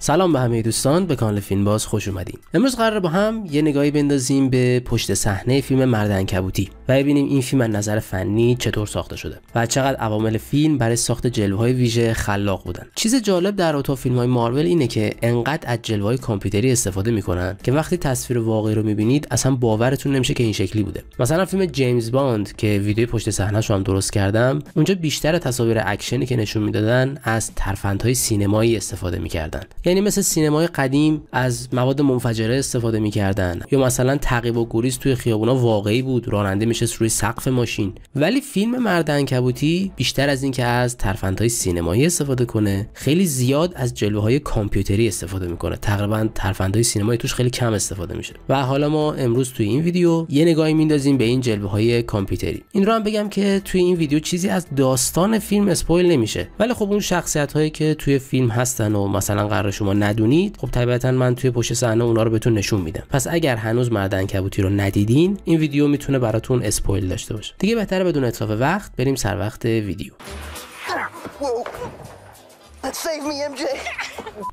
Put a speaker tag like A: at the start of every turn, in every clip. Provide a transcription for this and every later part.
A: سلام به همه دوستان به کانال فیلم باز خوش اومدین امروز قرار با هم یه نگاهی بندازیم به پشت صحنه فیلم مرد انکبوتی و ببینیم این فیلم از نظر فنی چطور ساخته شده و چقدر عوامل فیلم برای ساخت جلوه های ویژه خلاق بودن چیز جالب در اوتا فیلم های مارول اینه که انقدر از جلوه های کامپیوتری استفاده میکنن که وقتی تصویر واقعی رو میبینید اصلا باورتون نمیشه که این شکلی بوده مثلا فیلم جیمز باند که ویدیو پشت صحنه هم درست کردم اونجا بیشتر تصاویر اکشنی که نشون میدادن از ترفندهای سینمایی استفاده میکردن یعنی مثل سینمای قدیم از مواد منفجره استفاده میکردن یا مثلا تقیب و گریز توی خیابونا واقعی بود راننده میشه روی سقف ماشین ولی فیلم مرد انکبوتی بیشتر از اینکه از ترفندهای سینمایی استفاده کنه خیلی زیاد از جلوه های کامپیوتری استفاده میکنه تقریبا ترفندهای سینمایی توش خیلی کم استفاده میشه و حالا ما امروز توی این ویدیو یه نگاهی میندازیم به این جلوه های کامپیوتری این رو هم بگم که توی این ویدیو چیزی از داستان فیلم اسپویل نمیشه ولی خب اون شخصیت هایی که توی فیلم هستن و مثلا قرار شما ندونید خب طبیعتا من توی پشت صحنه اونا رو بهتون نشون میدم پس اگر هنوز مردن کبوتی رو ندیدین این ویدیو میتونه براتون اسپویل داشته باشه دیگه بهتره بدون اتلاف وقت بریم سر وقت ویدیو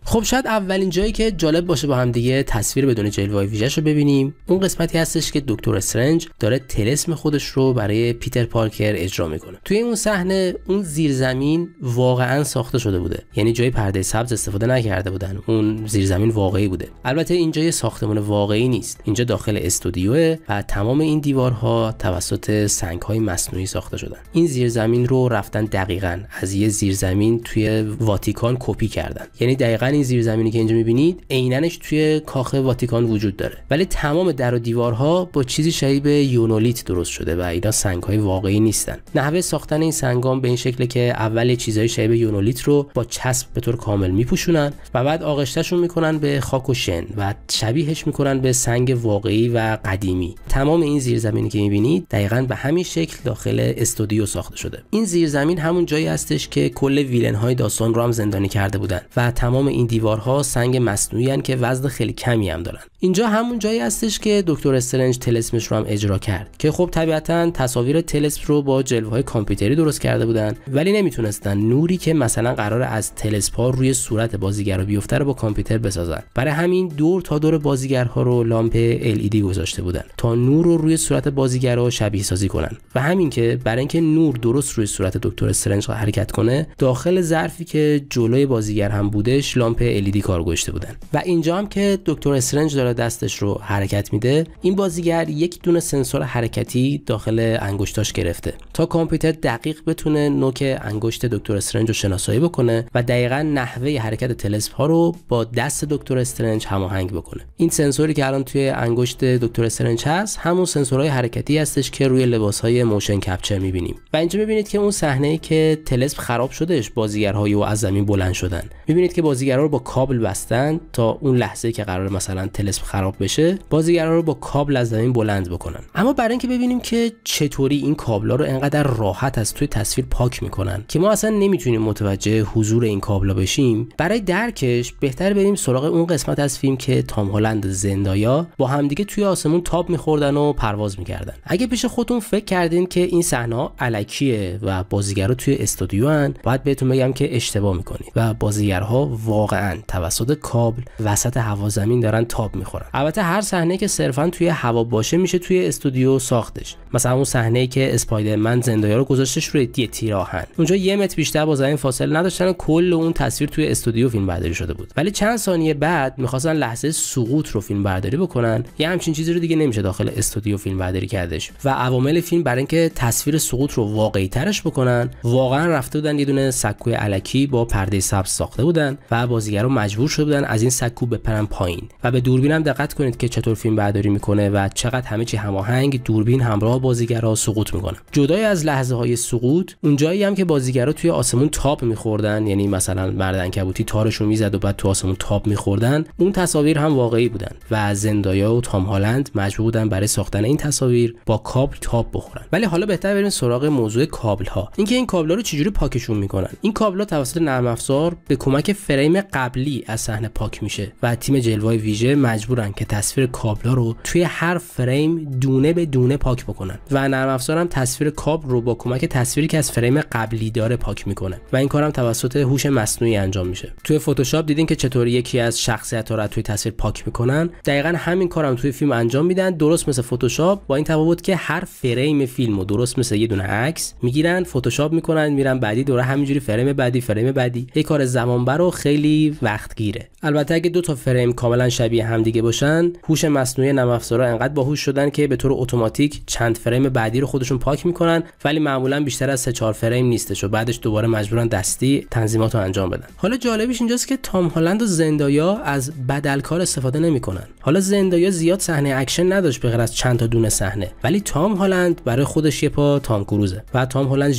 A: خب شاید اولین جایی که جالب باشه با هم دیگه تصویر بدون جلوه ویژش رو ببینیم اون قسمتی هستش که دکتر استرنج داره تلسم خودش رو برای پیتر پارکر اجرا میکنه توی اون صحنه اون زیرزمین واقعا ساخته شده بوده یعنی جای پرده سبز استفاده نکرده بودن اون زیرزمین واقعی بوده البته اینجا یه ساختمان واقعی نیست اینجا داخل استودیوه و تمام این دیوارها توسط سنگهای مصنوعی ساخته شدن این زیرزمین رو رفتن دقیقا از یه زیرزمین توی واتیکان کپی کردن یعنی دقیقا این زیرزمینی که اینجا میبینید عیننش توی کاخ واتیکان وجود داره ولی تمام در و دیوارها با چیزی شبیه به یونولیت درست شده و اینا سنگهای واقعی نیستن نحوه ساختن این سنگام به این شکل که اول چیزهای شبیه یونولیت رو با چسب به طور کامل میپوشونن و بعد آغشتهشون میکنن به خاک و شن و شبیهش میکنن به سنگ واقعی و قدیمی تمام این زیرزمینی که میبینید دقیقا به همین شکل داخل استودیو ساخته شده این زیرزمین همون جایی هستش که کل ویلن های داستان رو زندانی کرده بودند و تمام این دیوارها سنگ مصنوعی که وزن خیلی کمی هم دارن اینجا همون جایی هستش که دکتر استرنج تلسمش رو هم اجرا کرد که خب طبیعتا تصاویر تلسپ رو با جلوه های کامپیوتری درست کرده بودن ولی نمیتونستن نوری که مثلا قرار از تلسپا روی صورت بازیگر رو بیفته رو با کامپیوتر بسازن برای همین دور تا دور بازیگرها رو لامپ LED گذاشته بودن تا نور رو روی صورت بازیگرها شبیه سازی کنن و همین که برای اینکه نور درست روی صورت دکتر استرنج حرکت کنه داخل ظرفی که جلوی بازیگر هم بودش لامپ LED کار گذاشته بودن و اینجا هم که دکتر استرنج داره دستش رو حرکت میده این بازیگر یک دونه سنسور حرکتی داخل انگشتاش گرفته تا کامپیوتر دقیق بتونه نوک انگشت دکتر استرنج رو شناسایی بکنه و دقیقا نحوه حرکت تلسپ ها رو با دست دکتر استرنج هماهنگ بکنه این سنسوری که الان توی انگشت دکتر استرنج هست همون سنسورهای حرکتی هستش که روی لباس های موشن کپچر میبینیم و اینجا میبینید که اون صحنه که تلسپ خراب شدهش بازیگرهای او از زمین بلند شدن میبینید که بازیگرها رو با کابل بستن تا اون لحظه که قرار مثلا تلسپ خراب بشه بازیگرها رو با کابل از زمین بلند بکنن اما برای اینکه ببینیم که چطوری این کابلا رو انقدر راحت از توی تصویر پاک میکنن که ما اصلا نمیتونیم متوجه حضور این کابلا بشیم برای درکش بهتر بریم سراغ اون قسمت از فیلم که تام هلند زندایا با همدیگه توی آسمون تاب میخوردن و پرواز میکردن اگه پیش خودتون فکر کردین که این صحنه علکیه و بازیگرا توی استودیو هن باید بهتون بگم که اشتباه میکنید و بازیگرها واقعا توسط کابل وسط هوا زمین دارن تاب میخورن البته هر صحنه که صرفا توی هوا باشه میشه توی استودیو ساختش مثلا اون صحنه که اسپایدرمن راهن زندایا رو گذاشتش روی دی تیراهن اونجا یه متر بیشتر با زمین فاصله نداشتن کل اون تصویر توی استودیو فیلم برداری شده بود ولی چند ثانیه بعد میخواستن لحظه سقوط رو فیلم برداری بکنن یه همچین چیزی رو دیگه نمیشه داخل استودیو فیلم برداری کردش و عوامل فیلم برای اینکه تصویر سقوط رو واقعی ترش بکنن واقعا رفته بودن یه دونه سکوی علکی با پرده سبز ساخته بودن و بازیگر رو مجبور شده بودن از این سکو بپرن پایین و به دوربین هم دقت کنید که چطور فیلم برداری میکنه و چقدر همه چی هماهنگ دوربین همراه را سقوط میکنه جدای از لحظه های سقوط اونجایی هم که بازیگرا توی آسمون تاپ میخوردن یعنی مثلا مردن کبوتی تارشون میزد و بعد تو آسمون تاپ میخوردن اون تصاویر هم واقعی بودن و زندایا و تام هالند مجبور بودن برای ساختن این تصاویر با کابل تاپ بخورن ولی حالا بهتر بریم سراغ موضوع کابل ها اینکه این کابل ها رو چجوری پاکشون میکنن این کابل ها توسط نرم افزار به کمک فریم قبلی از صحنه پاک میشه و تیم جلوه ویژه مجبورن که تصویر کابل ها رو توی هر فریم دونه به دونه پاک بکنن و نرم افزارم تصویر رو با کمک تصویری که از فریم قبلی داره پاک میکنه و این کارم توسط هوش مصنوعی انجام میشه توی فتوشاپ دیدین که چطور یکی از شخصیت‌ها رو توی تصویر پاک میکنن دقیقا همین کارم توی فیلم انجام میدن درست مثل فتوشاپ با این تفاوت که هر فریم فیلم و درست مثل یه دونه عکس میگیرن فتوشاپ میکنن میرن بعدی دوره همینجوری فریم بعدی فریم بعدی یه کار زمان و خیلی وقت گیره البته اگه دو تا فریم کاملا شبیه همدیگه باشن هوش مصنوعی نرم انقدر باهوش شدن که به طور اتوماتیک چند فریم بعدی رو خودشون پاک میکنن ولی معمولا بیشتر از 3 4 فریم نیستش و بعدش دوباره مجبورن دستی تنظیمات رو انجام بدن حالا جالبیش اینجاست که تام هالند و زندایا از بدلکار استفاده نمیکنن حالا زندایا زیاد صحنه اکشن نداشت به غیر از چند تا دونه صحنه ولی تام هالند برای خودش یه پا تام کروزه و تام هالند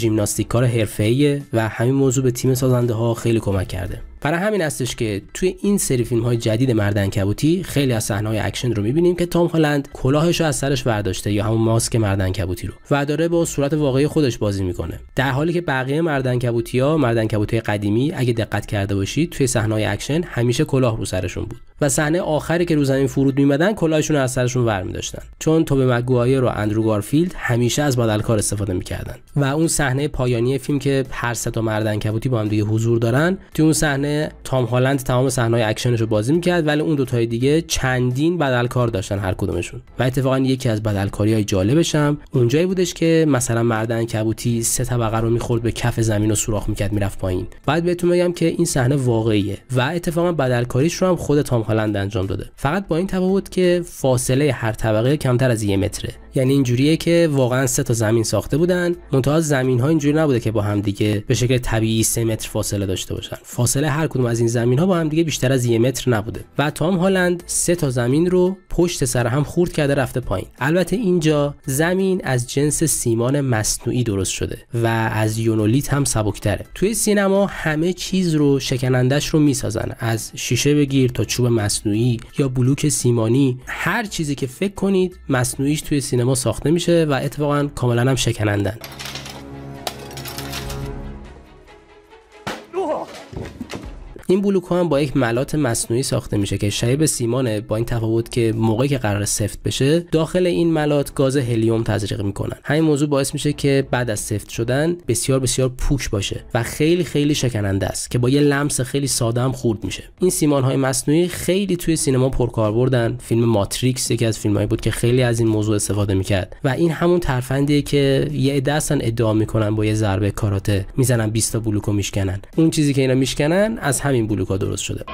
A: کار حرفه‌ایه و همین موضوع به تیم سازنده ها خیلی کمک کرده برای همین هستش که توی این سری فیلم های جدید مردن کبوتی خیلی از صحنه های اکشن رو میبینیم که تام هالند کلاهش رو از سرش برداشته یا همون ماسک مردن کبوتی رو و داره با صورت واقعی خودش بازی میکنه در حالی که بقیه مردن کبوتی ها مرد قدیمی اگه دقت کرده باشید توی صحنه اکشن همیشه کلاه رو سرشون بود و صحنه آخری که رو زمین فرود میمدن کلاهشون از سرشون ور داشتن چون توبه مگوایر و اندرو گارفیلد همیشه از بدلکار استفاده میکردن و اون صحنه پایانی فیلم که هر سه تا مردن کبوتی با هم دیگه حضور دارن تو اون صحنه تام هالند تمام های اکشنش رو بازی میکرد ولی اون دو دیگه چندین بدلکار داشتن هر کدومشون و اتفاقا یکی از های جالبش هم اونجایی بودش که مثلا مردن کبوتی سه طبقه رو میخورد به کف زمین و سوراخ میکرد میرفت پایین بعد بهتون بگم که این صحنه واقعیه و اتفاقا بدلکاریش رو هم خود تام هلند انجام داده فقط با این تفاوت که فاصله هر طبقه کمتر از یه متره یعنی اینجوریه که واقعا سه تا زمین ساخته بودن منتها زمین ها اینجوری نبوده که با هم دیگه به شکل طبیعی سه متر فاصله داشته باشن فاصله هر کدوم از این زمین ها با هم دیگه بیشتر از یه متر نبوده و تام هالند سه تا زمین رو پشت سر هم خورد کرده رفته پایین البته اینجا زمین از جنس سیمان مصنوعی درست شده و از یونولیت هم سبکتره توی سینما همه چیز رو شکنندش رو میسازن از شیشه بگیر تا چوب مصنوعی یا بلوک سیمانی هر چیزی که فکر کنید مصنوعیش توی سینما ما ساخته میشه و اتفاقا کاملا هم شکنندن این بلوک هم با یک ملات مصنوعی ساخته میشه که شبیه سیمانه با این تفاوت که موقعی که قرار سفت بشه داخل این ملات گاز هلیوم تزریق میکنن همین موضوع باعث میشه که بعد از سفت شدن بسیار بسیار پوک باشه و خیلی خیلی شکننده است که با یه لمس خیلی ساده هم خورد میشه این سیمان های مصنوعی خیلی توی سینما پرکار بردن فیلم ماتریکس یکی از فیلمهایی بود که خیلی از این موضوع استفاده میکرد و این همون ترفندیه که یه عده اصلا ادعا میکنن با یه ضربه کاراته میزنن 20 تا بلوکو میشکنن اون چیزی که اینا میشکنن از همین این بلوک درست شده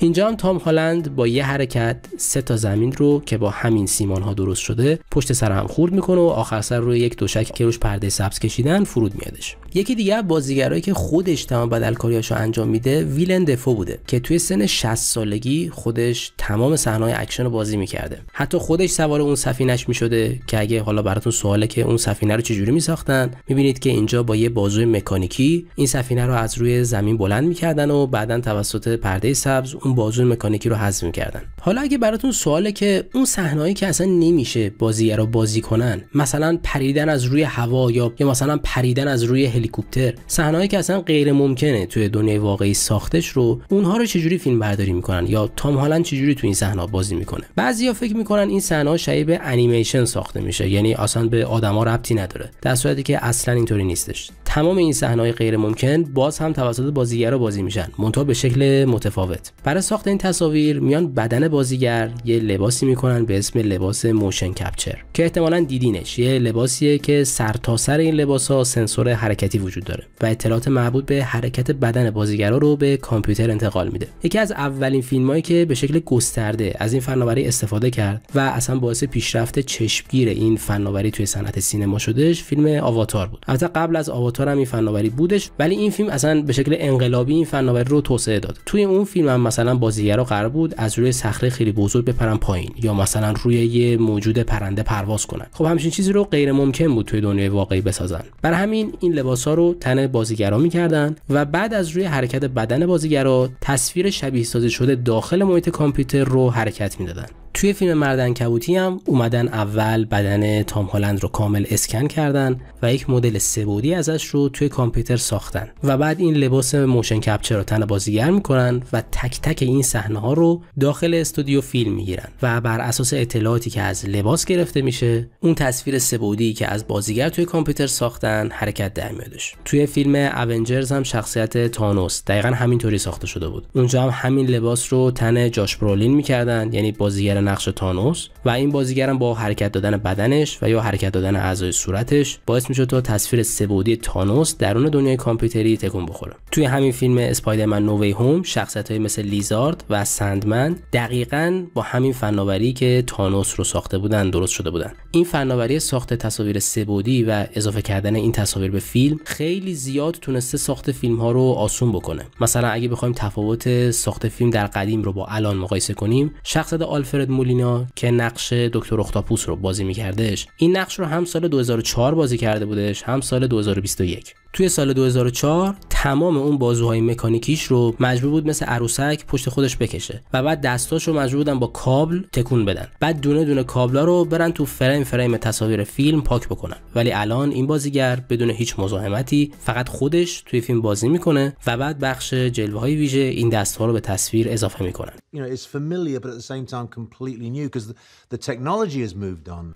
A: اینجا هم تام هالند با یه حرکت سه تا زمین رو که با همین سیمان ها درست شده پشت سر هم خورد میکنه و آخر سر روی یک دوشک که روش پرده سبز کشیدن فرود میادش یکی دیگه بازیگرایی که خودش تمام بدلکاریاشو انجام میده ویلن دفو بوده که توی سن 60 سالگی خودش تمام صحنه‌های اکشن رو بازی میکرده حتی خودش سوار اون سفینش میشده که اگه حالا براتون سواله که اون سفینه رو چجوری میساختن میبینید که اینجا با یه بازوی مکانیکی این سفینه رو از روی زمین بلند میکردن و بعدا توسط پرده سبز اون بازوی مکانیکی رو حذف میکردن حالا اگه براتون سواله که اون صحنه‌ای که اصلا نمیشه رو بازی کنن مثلا پریدن از روی هوا یا مثلا پریدن از روی هلیکوپتر صحنه‌ای که اصلا غیر ممکنه توی دنیای واقعی ساختش رو اونها رو چجوری فیلم برداری میکنن یا تام هالند چجوری تو این صحنه بازی میکنه بعضیا فکر میکنن این صحنه شبیه به انیمیشن ساخته میشه یعنی اصلا به آدما ربطی نداره در صورتی که اصلا اینطوری نیستش تمام این صحنه های غیر ممکن باز هم توسط بازیگرا بازی میشن منتها به شکل متفاوت برای ساخت این تصاویر میان بدن بازیگر یه لباسی میکنن به اسم لباس موشن کپچر که احتمالا دیدینش یه لباسیه که سرتاسر سر این لباس ها سنسور حرکتی وجود داره و اطلاعات مربوط به حرکت بدن بازیگرا رو به کامپیوتر انتقال میده یکی از اولین فیلم هایی که به شکل گسترده از این فناوری استفاده کرد و اصلا باعث پیشرفت چشمگیر این فناوری توی صنعت سینما شدهش فیلم آواتار بود قبل از آواتار دارم این فناوری بودش ولی این فیلم اصلا به شکل انقلابی این فناوری رو توسعه داد توی اون فیلم هم مثلا بازیگرا قرار بود از روی صخره خیلی بزرگ بپرن پایین یا مثلا روی یه موجود پرنده پرواز کنن خب همچین چیزی رو غیر ممکن بود توی دنیای واقعی بسازن بر همین این لباس ها رو تن بازیگرا میکردن و بعد از روی حرکت بدن بازیگرا تصویر شبیه سازی شده داخل محیط کامپیوتر رو حرکت میدادن توی فیلم مردن کبوتی هم اومدن اول بدن تام هالند رو کامل اسکن کردن و یک مدل سبودی ازش رو توی کامپیوتر ساختن و بعد این لباس موشن کپچر رو تن بازیگر میکنن و تک تک این صحنه ها رو داخل استودیو فیلم میگیرن و بر اساس اطلاعاتی که از لباس گرفته میشه اون تصویر سبودی که از بازیگر توی کامپیوتر ساختن حرکت در میادش توی فیلم اونجرز هم شخصیت تانوس دقیقا همینطوری ساخته شده بود اونجا هم همین لباس رو تن جاش برولین میکردن یعنی بازیگر نقش تانوس و این بازیگرم با حرکت دادن بدنش و یا حرکت دادن اعضای صورتش باعث میشد تا تصویر سبودی تانوس درون دنیای کامپیوتری تکون بخوره توی همین فیلم اسپایدرمن نووی هوم شخصت های مثل لیزارد و سندمن دقیقا با همین فناوری که تانوس رو ساخته بودن درست شده بودن این فناوری ساخت تصاویر سبودی و اضافه کردن این تصاویر به فیلم خیلی زیاد تونسته ساخت فیلم ها رو آسون بکنه مثلا اگه بخوایم تفاوت ساخت فیلم در قدیم رو با الان مقایسه کنیم شخصیت آلفرد مولینا که نقش دکتر اختاپوس رو بازی میکردش این نقش رو هم سال 2004 بازی کرده بودش هم سال 2021 توی سال 2004 تمام اون بازوهای مکانیکیش رو مجبور بود مثل عروسک پشت خودش بکشه و بعد دستاش رو مجبور بودن با کابل تکون بدن بعد دونه دونه کابلا رو برن تو فریم فریم تصاویر فیلم پاک بکنن ولی الان این بازیگر بدون هیچ مزاحمتی فقط خودش توی فیلم بازی میکنه و بعد بخش جلوه های ویژه این دستها رو به تصویر اضافه میکنن You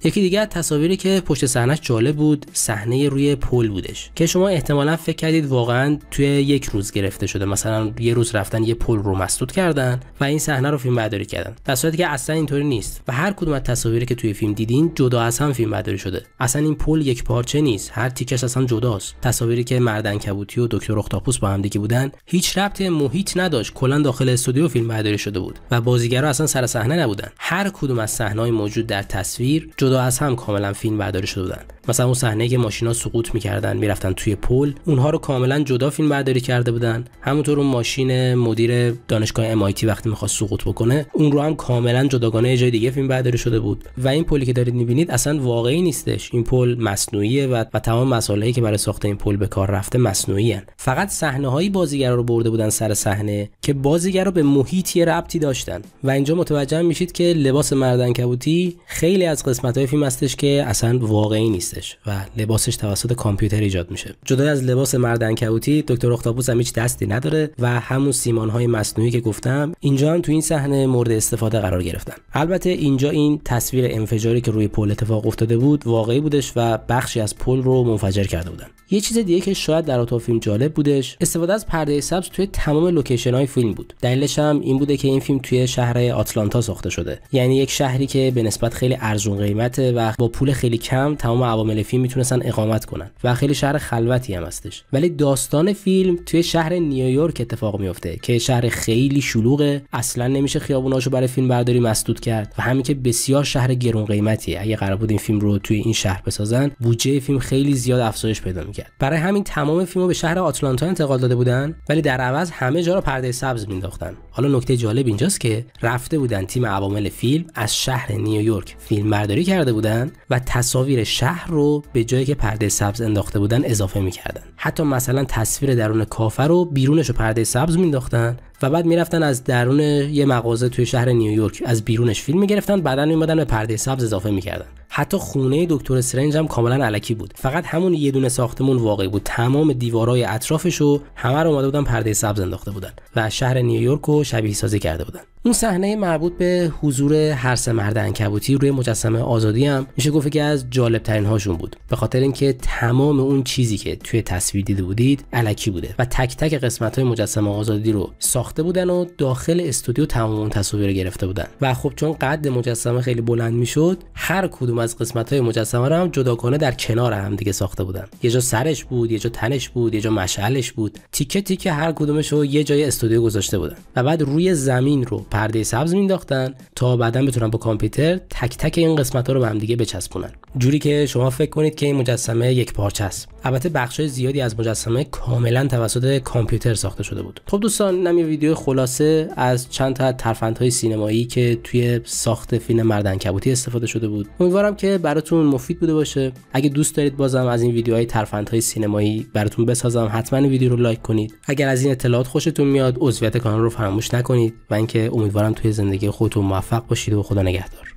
A: یکی دیگه تصاویری که پشت صحنه جالب بود صحنه روی پل بودش که شما احتمالا فکر کردید واقعا توی یک روز گرفته شده مثلا یه روز رفتن یه پل رو مسدود کردن و این صحنه رو فیلم برداری کردن در صورتی که اصلا اینطوری نیست و هر کدوم از تصاویری که توی فیلم دیدین جدا از هم فیلم برداری شده اصلا این پل یک پارچه نیست هر تیکش اصلا جداست تصاویری که مردن کبوتی و دکتر اختاپوس با هم دیگه بودن هیچ ربط محیط نداشت کلا داخل استودیو فیلم برداری شده بود و بازیگرا اصلا سر صحنه نبودن هر کدوم از صحنه‌های موجود در تصویر جدا از هم کاملا فیلم برداری شده بودن مثلا اون صحنه که ماشینا سقوط میکردن میرفتن توی پل اونها رو کاملا جدا فیلم برداری کرده بودن همونطور اون ماشین مدیر دانشگاه MIT وقتی میخواست سقوط بکنه اون رو هم کاملا جداگانه جای دیگه فیلم برداری شده بود و این پلی که دارید میبینید اصلا واقعی نیستش این پل مصنوعیه و, و تمام مسائلی که برای ساخت این پل به کار رفته مصنوعی فقط صحنه هایی بازیگرا رو برده بودن سر صحنه که بازیگرا به محیطی داشتن و اینجا متوجه میشید که لباس مرد انکبوتی خیلی از قسمت های فیلم هستش که اصلا واقعی نیستش و لباسش توسط کامپیوتر ایجاد میشه جدا از لباس مردن کبوتی دکتر اختاپوس هم هیچ دستی نداره و همون سیمان های مصنوعی که گفتم اینجا هم تو این صحنه مورد استفاده قرار گرفتن البته اینجا این تصویر انفجاری که روی پل اتفاق افتاده بود واقعی بودش و بخشی از پل رو منفجر کرده بودن یه چیز دیگه که شاید در اتاق فیلم جالب بودش استفاده از پرده سبز توی تمام لوکیشن های فیلم بود دلیلش هم این بوده که این فیلم توی شهر آتلانتا ساخته شده یعنی یک شهری که به نسبت خیلی ارزون قیمته و با پول خیلی کم تمام عوامل فیلم میتونستن اقامت کنن و خیلی شهر خلوتی هم هستش ولی داستان فیلم توی شهر نیویورک اتفاق میفته که شهر خیلی شلوغه اصلا نمیشه خیابوناشو برای فیلم برداری مسدود کرد و همین که بسیار شهر گرون قیمتیه اگه قرار بود این فیلم رو توی این شهر بسازن بودجه فیلم خیلی زیاد افزایش پیدا میکرد برای همین تمام فیلم به شهر آتلانتا انتقال داده بودن ولی در عوض همه جا رو پرده سبز مینداختن حالا نکته جالب اینجاست که رفته بودن تیم عوامل فیلم از شهر نیویورک فیلم برداری کرده بودن و تصاویر شهر رو به جایی که پرده سبز انداخته بودن اضافه میکردن حتی مثلا تصویر درون کافر رو بیرونش رو پرده سبز مینداختن و بعد میرفتن از درون یه مغازه توی شهر نیویورک از بیرونش فیلم میگرفتن بعدا میمدن به پرده سبز اضافه میکردن حتی خونه دکتر استرنج هم کاملا علکی بود فقط همون یه دونه ساختمون واقعی بود تمام دیوارای اطرافش رو همه رو اومده بودن پرده سبز انداخته بودن و شهر نیویورک رو شبیه سازی کرده بودن اون صحنه مربوط به حضور هر سه مرد انکبوتی روی مجسمه آزادی هم میشه گفت که از جالب ترین هاشون بود به خاطر اینکه تمام اون چیزی که توی تصویر دیده بودید علکی بوده و تک تک قسمت های مجسمه آزادی رو ساخته بودن و داخل استودیو تمام اون تصاویر رو گرفته بودن و خب چون قد مجسمه خیلی بلند میشد هر کدوم از قسمت های مجسمه رو هم جداگانه در کنار هم دیگه ساخته بودن یه جا سرش بود یه جا تنش بود یه جا مشعلش بود تیکه تیکه هر کدومش رو یه جای استودیو گذاشته بودن و بعد روی زمین رو پرده سبز مینداختن تا بعدا بتونن با کامپیوتر تک تک این قسمت ها رو به هم دیگه بچسبونن جوری که شما فکر کنید که این مجسمه یک پارچه است البته بخش زیادی از مجسمه کاملا توسط کامپیوتر ساخته شده بود خب دوستان نمی ویدیو خلاصه از چند تا ترفندهای سینمایی که توی ساخت فیلم مردن کبوتی استفاده شده بود امیدوارم که براتون مفید بوده باشه اگه دوست دارید بازم از این ویدیوهای ترفندهای سینمایی براتون بسازم حتما ویدیو رو لایک کنید اگر از این اطلاعات خوشتون میاد عضویت کانال رو فراموش نکنید و اینکه امیدوارم توی زندگی خودتون موفق باشید و خدا نگهدار